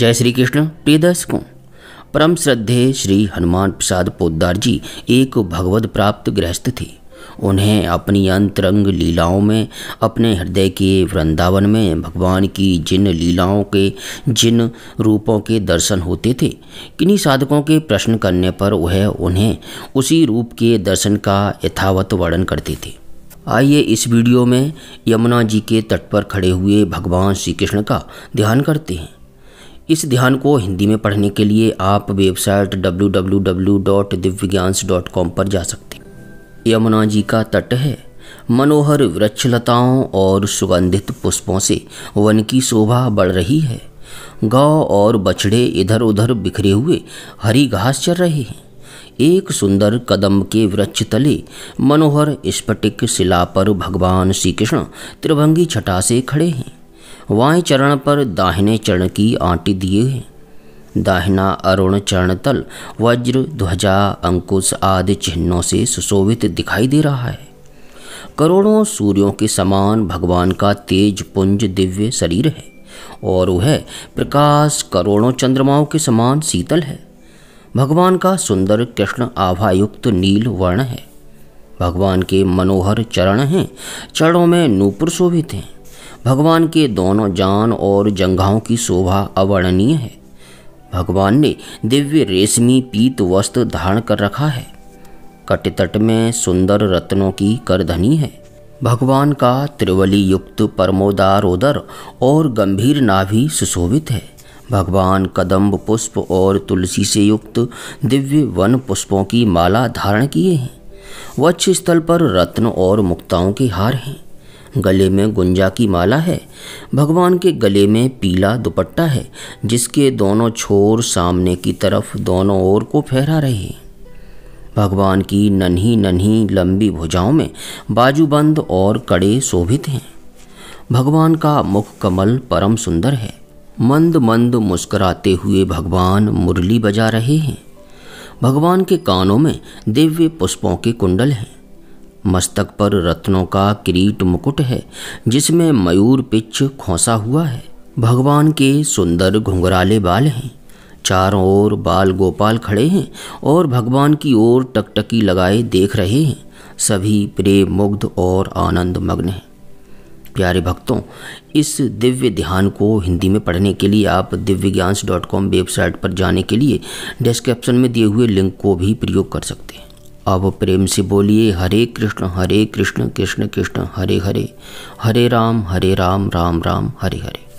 जय श्री कृष्ण प्रिय दर्शकों परम श्रद्धे श्री हनुमान प्रसाद पोदार जी एक भगवत प्राप्त गृहस्थ थे उन्हें अपनी अंतरंग लीलाओं में अपने हृदय के वृंदावन में भगवान की जिन लीलाओं के जिन रूपों के दर्शन होते थे किन्हीं साधकों के प्रश्न करने पर वह उन्हें उसी रूप के दर्शन का यथावत वर्णन करते थे आइए इस वीडियो में यमुना जी के तट पर खड़े हुए भगवान श्री कृष्ण का ध्यान करते हैं इस ध्यान को हिंदी में पढ़ने के लिए आप वेबसाइट डब्ल्यू पर जा सकते हैं यमुना जी का तट है मनोहर वृक्षलताओं और सुगंधित पुष्पों से वन की शोभा बढ़ रही है गौ और बछड़े इधर उधर बिखरे हुए हरी घास चर रहे हैं एक सुंदर कदम के वृक्ष तले मनोहर स्फटिक शिला पर भगवान श्री कृष्ण त्रिभंगी छटा से खड़े हैं वाई चरण पर दाहिने चरण की आंटी दिए हैं दाहिना अरुण चरण तल वज्र ध्वजा अंकुश आदि चिन्हों से सुशोभित दिखाई दे रहा है करोड़ों सूर्यों के समान भगवान का तेज पुंज दिव्य शरीर है और वह प्रकाश करोड़ों चंद्रमाओं के समान शीतल है भगवान का सुंदर कृष्ण आभायुक्त नील वर्ण है भगवान के मनोहर चरण हैं चरणों में नूपुर शोभित हैं भगवान के दोनों जान और जंघाओं की शोभा अवर्णनीय है भगवान ने दिव्य रेशमी पीत वस्त्र धारण कर रखा है कटतट में सुंदर रत्नों की करधनी है भगवान का त्रिवली युक्त परमोदारोदर और गंभीर नाभि सुशोभित है भगवान कदम्ब पुष्प और तुलसी से युक्त दिव्य वन पुष्पों की माला धारण किए हैं वक्ष स्थल पर रत्न और मुक्ताओं के हार हैं गले में गुंजा की माला है भगवान के गले में पीला दुपट्टा है जिसके दोनों छोर सामने की तरफ दोनों ओर को फहरा रहे हैं भगवान की नन्ही नन्ही लंबी भुजाओं में बाजूबंद और कड़े शोभित हैं भगवान का मुख कमल परम सुंदर है मंद मंद मुस्कुराते हुए भगवान मुरली बजा रहे हैं भगवान के कानों में दिव्य पुष्पों के कुंडल हैं मस्तक पर रत्नों का किरीट मुकुट है जिसमें मयूर पिच खोसा हुआ है भगवान के सुंदर घुंघराले बाल हैं चारों ओर बाल गोपाल खड़े हैं और भगवान की ओर टकटकी लगाए देख रहे हैं सभी प्रेम मुग्ध और आनंद मग्न हैं प्यारे भक्तों इस दिव्य ध्यान को हिंदी में पढ़ने के लिए आप दिव्य डॉट कॉम वेबसाइट पर जाने के लिए डिस्क्रिप्शन में दिए हुए लिंक को भी प्रयोग कर सकते हैं अब प्रेम से बोलिए हरे कृष्ण हरे कृष्ण कृष्ण कृष्ण हरे हरे हरे राम हरे राम राम राम हरे हरे